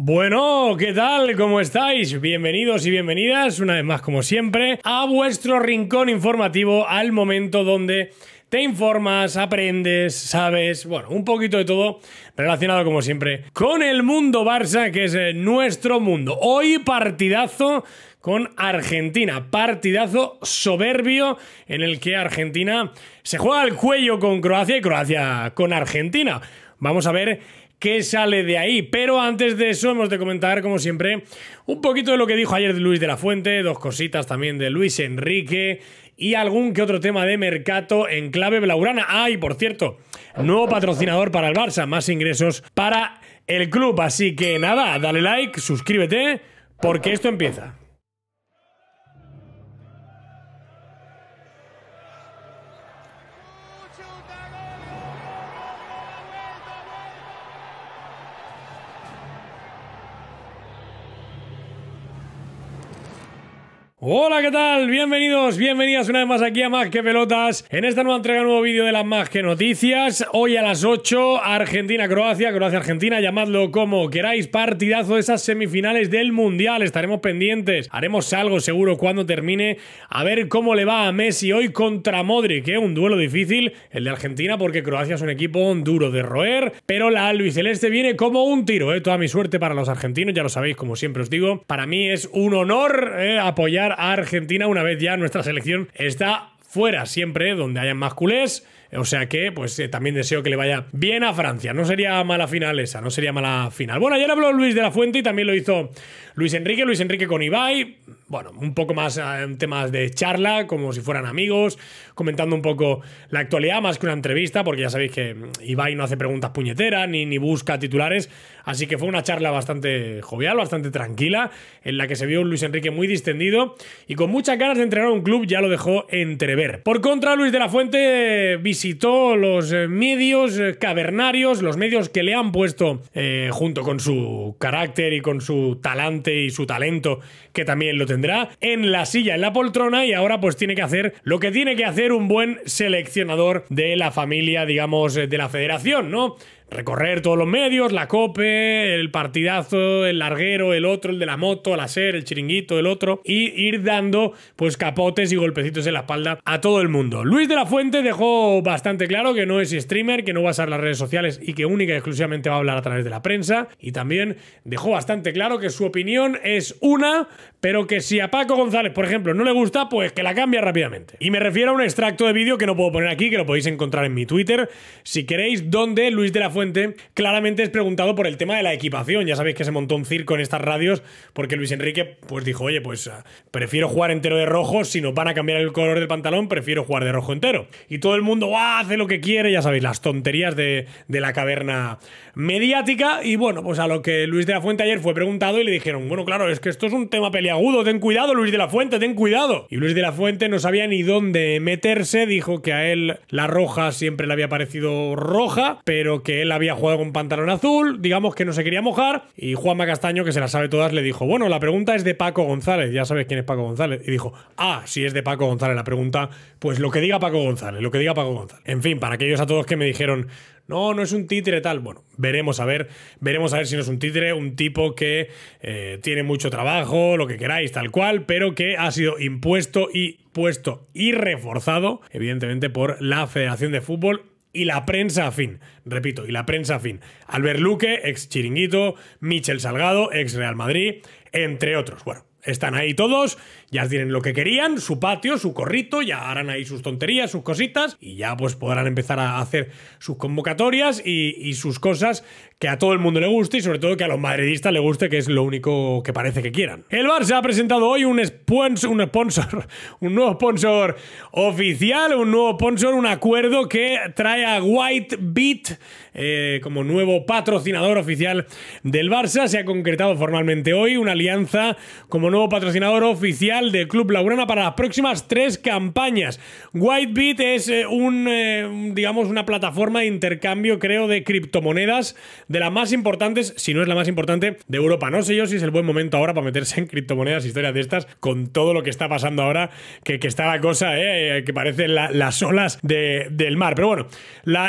Bueno, ¿qué tal? ¿Cómo estáis? Bienvenidos y bienvenidas, una vez más como siempre, a vuestro rincón informativo al momento donde te informas, aprendes, sabes, bueno, un poquito de todo relacionado como siempre con el mundo Barça, que es eh, nuestro mundo. Hoy partidazo con Argentina. Partidazo soberbio en el que Argentina se juega al cuello con Croacia y Croacia con Argentina. Vamos a ver qué sale de ahí. Pero antes de eso hemos de comentar, como siempre, un poquito de lo que dijo ayer de Luis de la Fuente, dos cositas también de Luis Enrique y algún que otro tema de mercado en clave blaurana. Ah, y por cierto, nuevo patrocinador para el Barça, más ingresos para el club. Así que nada, dale like, suscríbete, porque esto empieza. Hola, ¿qué tal? Bienvenidos, bienvenidas una vez más aquí a Más que Pelotas. En esta nueva entrega, nuevo vídeo de las Más que Noticias. Hoy a las 8, Argentina-Croacia, Croacia-Argentina, llamadlo como queráis. Partidazo de esas semifinales del Mundial. Estaremos pendientes, haremos algo seguro cuando termine. A ver cómo le va a Messi hoy contra Modric, ¿eh? Un duelo difícil, el de Argentina, porque Croacia es un equipo duro de roer. Pero la albiceleste viene como un tiro, ¿eh? Toda mi suerte para los argentinos, ya lo sabéis, como siempre os digo. Para mí es un honor ¿eh? apoyar a Argentina una vez ya nuestra selección está fuera siempre, donde hayan más culés o sea que, pues eh, también deseo que le vaya bien a Francia. No sería mala final esa, no sería mala final. Bueno, ayer habló Luis de la Fuente y también lo hizo Luis Enrique, Luis Enrique con Ibai. Bueno, un poco más eh, en temas de charla, como si fueran amigos, comentando un poco la actualidad, más que una entrevista, porque ya sabéis que Ibai no hace preguntas puñeteras ni, ni busca titulares. Así que fue una charla bastante jovial, bastante tranquila, en la que se vio Luis Enrique muy distendido y con muchas ganas de entrenar a un club, ya lo dejó entrever. Por contra, Luis de la Fuente visitó los eh, medios eh, cavernarios, los medios que le han puesto, eh, junto con su carácter y con su talante y su talento, que también lo tendrá, en la silla, en la poltrona, y ahora pues tiene que hacer lo que tiene que hacer un buen seleccionador de la familia, digamos, de la federación, ¿no? recorrer todos los medios, la cope, el partidazo, el larguero, el otro, el de la moto, el hacer el chiringuito, el otro, y ir dando pues capotes y golpecitos en la espalda a todo el mundo. Luis de la Fuente dejó bastante claro que no es streamer, que no va a usar las redes sociales y que única y exclusivamente va a hablar a través de la prensa, y también dejó bastante claro que su opinión es una, pero que si a Paco González, por ejemplo, no le gusta, pues que la cambia rápidamente. Y me refiero a un extracto de vídeo que no puedo poner aquí, que lo podéis encontrar en mi Twitter, si queréis, donde Luis de la Fuente claramente es preguntado por el tema de la equipación. Ya sabéis que se montó un circo en estas radios porque Luis Enrique pues dijo, oye, pues ah, prefiero jugar entero de rojo, si no van a cambiar el color del pantalón, prefiero jugar de rojo entero. Y todo el mundo hace lo que quiere, ya sabéis, las tonterías de, de la caverna mediática. Y bueno, pues a lo que Luis de la Fuente ayer fue preguntado y le dijeron, bueno, claro, es que esto es un tema peliagudo, ten cuidado Luis de la Fuente, ten cuidado. Y Luis de la Fuente no sabía ni dónde meterse, dijo que a él la roja siempre le había parecido roja, pero que él había jugado con pantalón azul, digamos que no se quería mojar, y Juanma Castaño, que se las sabe todas, le dijo, bueno, la pregunta es de Paco González, ya sabes quién es Paco González, y dijo, ah, si es de Paco González la pregunta, pues lo que diga Paco González, lo que diga Paco González. En fin, para aquellos a todos que me dijeron, no, no es un títere tal. Bueno, veremos a ver, veremos a ver si no es un títere, un tipo que eh, tiene mucho trabajo, lo que queráis, tal cual, pero que ha sido impuesto y puesto y reforzado, evidentemente, por la Federación de Fútbol y la prensa fin Repito, y la prensa fin Albert Luque, ex Chiringuito, Michel Salgado, ex Real Madrid, entre otros. Bueno, están ahí todos ya tienen lo que querían, su patio, su corrito, ya harán ahí sus tonterías, sus cositas y ya pues podrán empezar a hacer sus convocatorias y, sus cosas que a todo el mundo le guste y sobre todo que a los madridistas le guste, que es lo único que parece que quieran. El Barça ha presentado hoy un sponsor, un sponsor, un nuevo sponsor oficial, un nuevo sponsor, un acuerdo que trae a White Beat eh, como nuevo patrocinador oficial del Barça. Se ha concretado formalmente hoy una alianza como nuevo patrocinador oficial del Club Laurana para las próximas tres campañas. Whitebit es eh, un, eh, digamos, una plataforma de intercambio, creo, de criptomonedas de las más importantes, si no es la más importante, de Europa. No sé yo si es el buen momento ahora para meterse en criptomonedas, historias de estas, con todo lo que está pasando ahora, que, está la cosa, eh, que parecen las olas del mar. Pero bueno,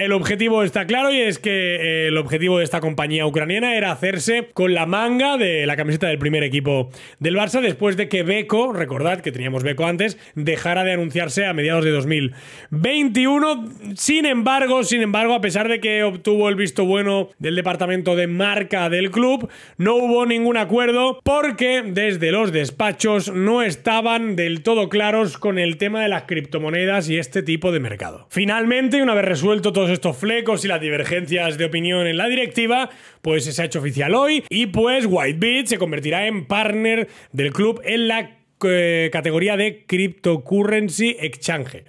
el objetivo está claro y es que el objetivo de esta compañía ucraniana era hacerse con la manga de la camiseta del primer equipo del Barça después de que Beko recordad que teníamos Beco antes, dejará de anunciarse a mediados de 2021. Sin embargo, sin embargo, a pesar de que obtuvo el visto bueno del departamento de marca del club, no hubo ningún acuerdo porque desde los despachos no estaban del todo claros con el tema de las criptomonedas y este tipo de mercado. Finalmente, una vez resuelto todos estos flecos y las divergencias de opinión en la directiva, pues se ha hecho oficial hoy y pues Whitebit se convertirá en partner del club en la eh, categoría de Cryptocurrency Exchange.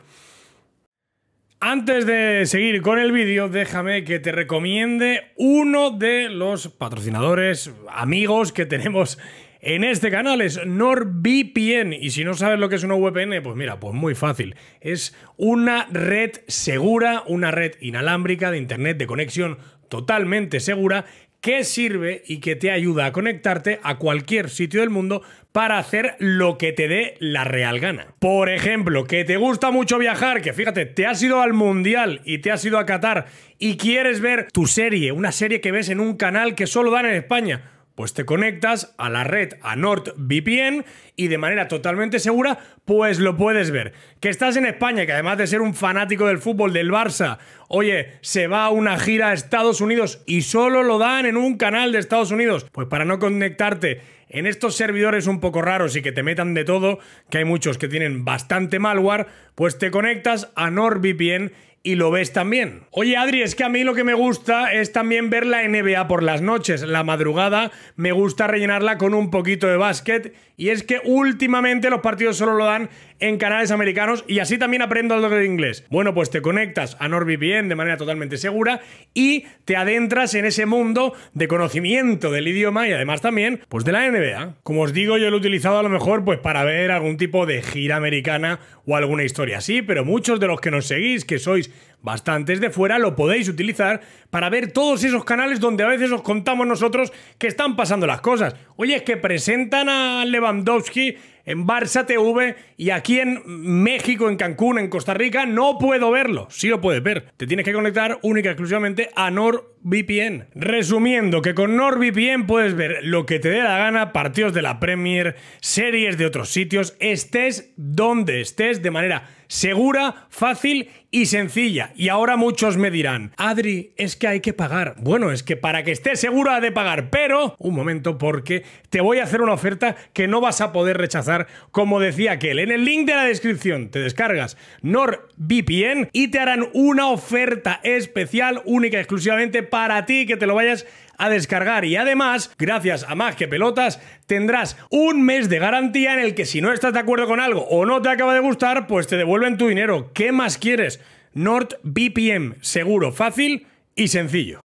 Antes de seguir con el vídeo, déjame que te recomiende uno de los patrocinadores, amigos que tenemos en este canal es NordVPN y si no sabes lo que es una VPN, pues mira, pues muy fácil. Es una red segura, una red inalámbrica de internet de conexión totalmente segura que sirve y que te ayuda a conectarte a cualquier sitio del mundo para hacer lo que te dé la real gana. Por ejemplo, que te gusta mucho viajar, que fíjate, te has ido al Mundial y te has ido a Qatar y quieres ver tu serie, una serie que ves en un canal que solo dan en España pues te conectas a la red, a NordVPN, y de manera totalmente segura, pues lo puedes ver. Que estás en España, que además de ser un fanático del fútbol del Barça, oye, se va a una gira a Estados Unidos y solo lo dan en un canal de Estados Unidos. Pues para no conectarte en estos servidores un poco raros y que te metan de todo, que hay muchos que tienen bastante malware, pues te conectas a NordVPN y lo ves también. Oye, Adri, es que a mí lo que me gusta es también ver la NBA por las noches. La madrugada me gusta rellenarla con un poquito de básquet. Y es que últimamente los partidos solo lo dan en canales americanos y así también aprendo algo de inglés. Bueno, pues te conectas a NordVPN de manera totalmente segura y te adentras en ese mundo de conocimiento del idioma y además también pues de la NBA. Como os digo, yo lo he utilizado a lo mejor pues para ver algún tipo de gira americana o alguna historia así, pero muchos de los que nos seguís, que sois bastantes de fuera, lo podéis utilizar para ver todos esos canales donde a veces os contamos nosotros que están pasando las cosas. Oye, es que presentan a Lewandowski en Barça TV y aquí en México, en Cancún, en Costa Rica, no puedo verlo. Sí lo puedes ver. Te tienes que conectar única y exclusivamente a NordVPN. Resumiendo, que con NordVPN puedes ver lo que te dé la gana, partidos de la Premier, series de otros sitios, estés donde estés de manera segura, fácil y sencilla. Y ahora muchos me dirán, Adri, es que hay que pagar. Bueno, es que para que estés seguro ha de pagar, pero un momento porque te voy a hacer una oferta que no vas a poder rechazar, como decía aquel. En el link de la descripción te descargas NordVPN y te harán una oferta especial, única exclusivamente para ti, que te lo vayas a descargar y además, gracias a Más que Pelotas, tendrás un mes de garantía en el que si no estás de acuerdo con algo o no te acaba de gustar, pues te devuelven tu dinero. ¿Qué más quieres? Nord BPM seguro, fácil y sencillo.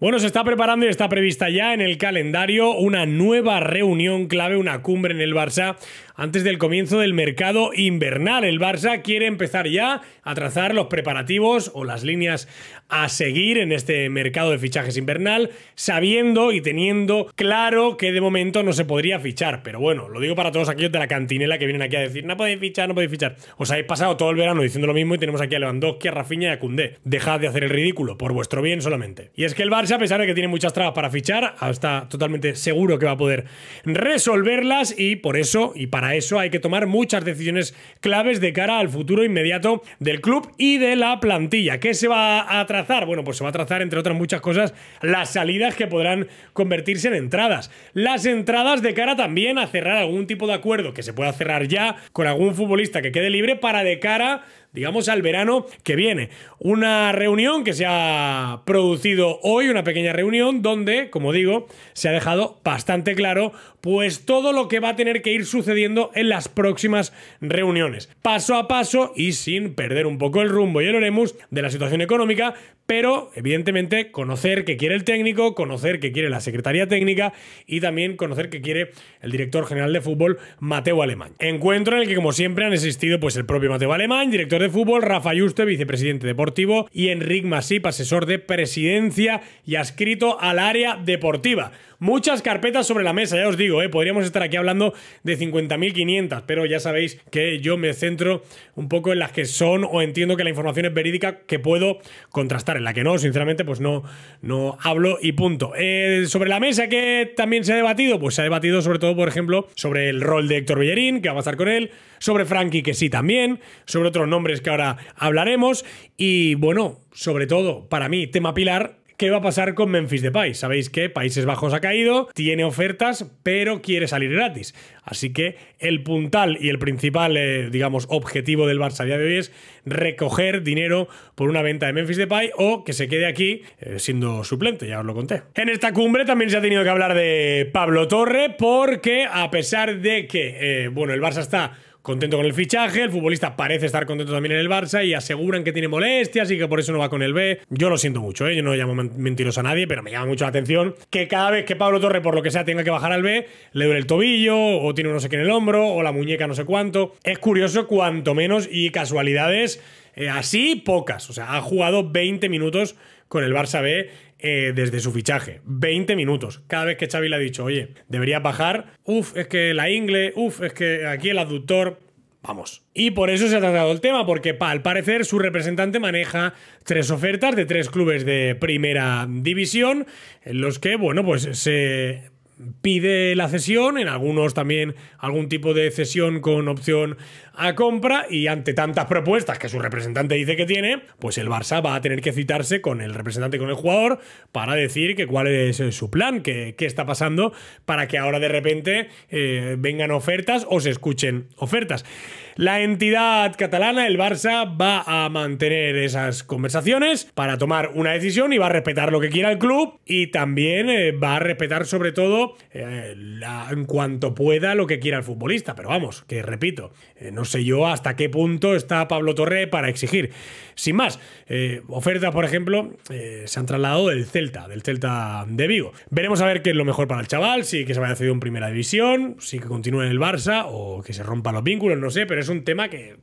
Bueno, se está preparando y está prevista ya en el calendario una nueva reunión clave, una cumbre en el Barça, antes del comienzo del mercado invernal. El Barça quiere empezar ya a trazar los preparativos o las líneas a seguir en este mercado de fichajes invernal, sabiendo y teniendo claro que de momento no se podría fichar. Pero bueno, lo digo para todos aquellos de la cantinela que vienen aquí a decir, no podéis fichar, no podéis fichar. Os habéis pasado todo el verano diciendo lo mismo y tenemos aquí a Lewandowski, a Rafinha y a Koundé. Dejad de hacer el ridículo, por vuestro bien solamente. Y es que el Barça, a pesar de que tiene muchas trabas para fichar, ah, está totalmente seguro que va a poder resolverlas y por eso, y para para eso hay que tomar muchas decisiones claves de cara al futuro inmediato del club y de la plantilla. ¿Qué se va a trazar? Bueno, pues se va a trazar, entre otras muchas cosas, las salidas que podrán convertirse en entradas. Las entradas de cara también a cerrar algún tipo de acuerdo que se pueda cerrar ya con algún futbolista que quede libre para de cara digamos, al verano que viene. Una reunión que se ha producido hoy, una pequeña reunión donde, como digo, se ha dejado bastante claro pues todo lo que va a tener que ir sucediendo en las próximas reuniones. Paso a paso y sin perder un poco el rumbo y el oremus de la situación económica, pero evidentemente conocer qué quiere el técnico, conocer qué quiere la Secretaría Técnica y también conocer qué quiere el director general de fútbol, Mateo Alemán. Encuentro en el que, como siempre, han existido pues el propio Mateo Alemán, director de de fútbol, Rafa Yuste, vicepresidente deportivo, y Enric Masip, asesor de presidencia y adscrito al área deportiva muchas carpetas sobre la mesa, ya os digo, ¿eh? podríamos estar aquí hablando de 50.500, pero ya sabéis que yo me centro un poco en las que son o entiendo que la información es verídica que puedo contrastar, en la que no, sinceramente, pues no, no hablo y punto. Eh, sobre la mesa que también se ha debatido, pues se ha debatido sobre todo, por ejemplo, sobre el rol de Héctor Bellerín, que va a estar con él, sobre Frankie, que sí también, sobre otros nombres que ahora hablaremos y bueno, sobre todo, para mí, tema pilar, qué va a pasar con Memphis Depay. Sabéis que Países Bajos ha caído, tiene ofertas, pero quiere salir gratis. Así que el puntal y el principal, eh, digamos, objetivo del Barça a día de hoy es recoger dinero por una venta de Memphis Depay o que se quede aquí eh, siendo suplente, ya os lo conté. En esta cumbre también se ha tenido que hablar de Pablo Torre porque a pesar de que, eh, bueno, el Barça está contento con el fichaje, el futbolista parece estar contento también en el Barça y aseguran que tiene molestias y que por eso no va con el B. Yo lo siento mucho, ¿eh? yo no llamo mentiroso a nadie, pero me llama mucho la atención que cada vez que Pablo Torre, por lo que sea, tenga que bajar al B, le duele el tobillo o tiene no sé qué en el hombro o la muñeca no sé cuánto. Es curioso cuanto menos y casualidades eh, así pocas. O sea, ha jugado 20 minutos con el Barça B eh, desde su fichaje. 20 minutos. Cada vez que Xavi le ha dicho, oye, deberías bajar, uf, es que la ingle, uf, es que aquí el aductor, Vamos. Y por eso se ha tratado el tema, porque al parecer su representante maneja tres ofertas de tres clubes de primera división, en los que, bueno, pues se pide la cesión, en algunos también algún tipo de cesión con opción a compra y ante tantas propuestas que su representante dice que tiene, pues el Barça va a tener que citarse con el representante, con el jugador, para decir que cuál es eh, su plan, qué está pasando, para que ahora de repente eh, vengan ofertas o se escuchen ofertas la entidad catalana, el Barça, va a mantener esas conversaciones para tomar una decisión y va a respetar lo que quiera el club y también eh, va a respetar sobre todo eh, en cuanto pueda lo que quiera el futbolista. Pero vamos, que repito, eh, no sé yo hasta qué punto está Pablo Torre para exigir. Sin más, ofertas, por ejemplo, se han trasladado del Celta, del Celta de Vigo. Veremos a ver qué es lo mejor para el chaval, si que se vaya a hacer en primera división, si que continúe en el Barça o que se rompan los vínculos, no sé, pero es un tema que.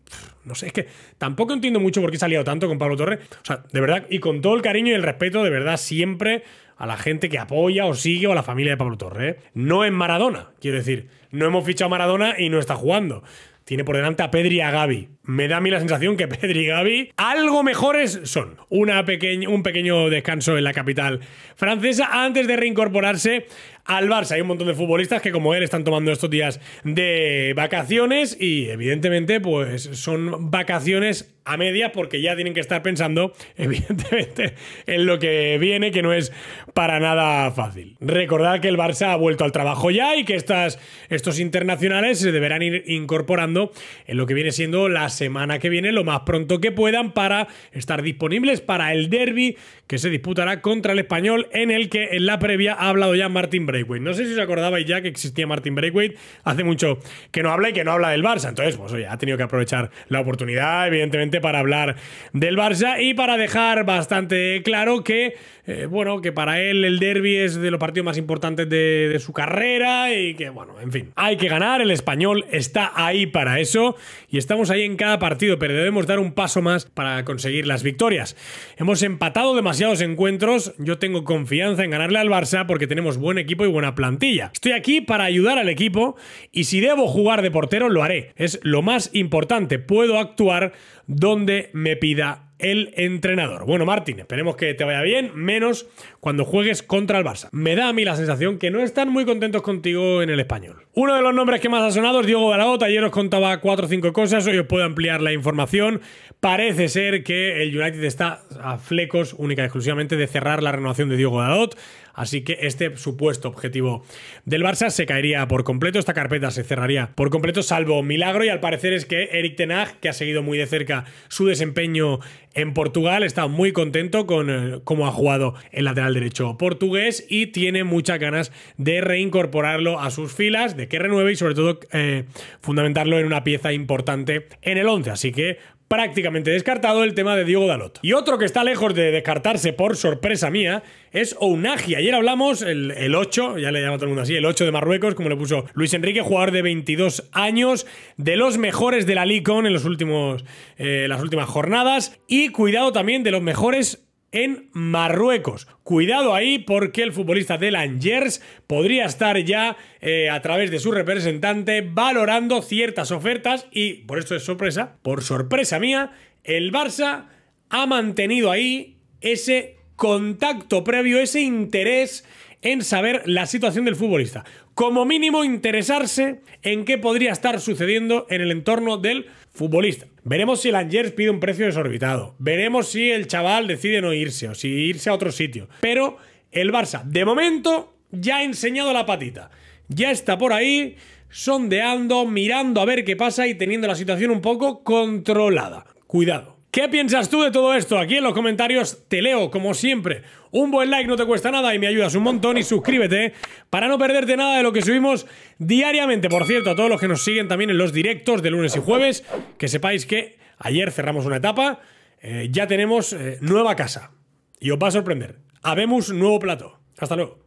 no sé, es que tampoco entiendo mucho por qué se ha liado tanto con Pablo Torre. O sea, de verdad, y con todo el cariño y el respeto, de verdad, siempre a la gente que apoya o sigue o a la familia de Pablo Torre. ¿eh? No es Maradona, quiero decir. No hemos fichado a Maradona y no está jugando. Tiene por delante a Pedri y a Gaby. Me da a mí la sensación que Pedri y Gaby algo mejores son. un pequeño descanso en la capital francesa antes de reincorporarse al Barça. Hay un montón de futbolistas que, como él, están tomando estos días de vacaciones y, evidentemente, pues son vacaciones a media porque ya tienen que estar pensando, evidentemente, en lo que viene, que no es para nada fácil. Recordad que el Barça ha vuelto al trabajo ya y que estos internacionales se deberán ir incorporando en lo que viene siendo la semana que viene, lo más pronto que puedan, para estar disponibles para el derby que se disputará contra el español, en el que en la previa ha hablado ya Martín no sé si os acordabais ya que existía Martin Braithwaite hace mucho que no habla y que no habla del Barça. Entonces, pues oye, ha tenido que aprovechar la oportunidad, evidentemente, para hablar del Barça y para dejar bastante claro que, eh, bueno, que para él el derby es de los partidos más importantes de su carrera y que, bueno, en fin, hay que ganar. El español está ahí para eso y estamos ahí en cada partido, pero debemos dar un paso más para conseguir las victorias. Hemos empatado demasiados encuentros. Yo tengo confianza en ganarle al Barça porque tenemos buen equipo y buena plantilla. Estoy aquí para ayudar al equipo y si debo jugar de portero lo haré. Es lo más importante. Puedo actuar donde me pida el entrenador. Bueno, Martín, esperemos que te vaya bien, menos cuando juegues contra el Barça. Me da a mí la sensación que no están muy contentos contigo en el español. Uno de los nombres que más ha sonado es Diego Baragota. Ayer os contaba cuatro o cinco cosas, hoy os puedo ampliar la información. Parece ser que el United está a flecos única y exclusivamente de cerrar la renovación de Diego Dalot. Así que este supuesto objetivo del Barça se caería por completo, esta carpeta se cerraría por completo, salvo milagro. Y al parecer es que Eric Tenag, que ha seguido muy de cerca su desempeño en Portugal está muy contento con eh, cómo ha jugado el lateral derecho portugués y tiene muchas ganas de reincorporarlo a sus filas, de que renueve y sobre todo eh, fundamentarlo en una pieza importante en el 11. Así que prácticamente descartado el tema de Diego Dalot. Y otro que está lejos de descartarse por sorpresa mía es Ounagi. Ayer hablamos, el, 8, ya le llama todo el mundo así, el 8 de Marruecos, como le puso Luis Enrique, jugador de 22 años, de los mejores de la Licon en los últimos, eh, las últimas jornadas. Y cuidado también de los mejores en Marruecos. Cuidado ahí porque el futbolista de Langers podría estar ya eh, a través de su representante valorando ciertas ofertas y por esto es sorpresa, por sorpresa mía, el Barça ha mantenido ahí ese contacto previo, ese interés en saber la situación del futbolista. Como mínimo interesarse en qué podría estar sucediendo en el entorno del futbolista. Veremos si el pide un precio desorbitado. Veremos si el chaval decide no irse o si irse a otro sitio. Pero el Barça, de momento, ya ha enseñado la patita. Ya está por ahí sondeando, mirando a ver qué pasa y teniendo la situación un poco controlada. Cuidado. ¿Qué piensas tú de todo esto? Aquí en los comentarios te leo, como siempre. Un buen like no te cuesta nada y me ayudas un montón y suscríbete para no perderte nada de lo que subimos diariamente. Por cierto, a todos los que nos siguen también en los directos de lunes y jueves, que sepáis que ayer cerramos una etapa, eh, ya tenemos eh, nueva casa y os va a sorprender. Habemos nuevo plato. Hasta luego.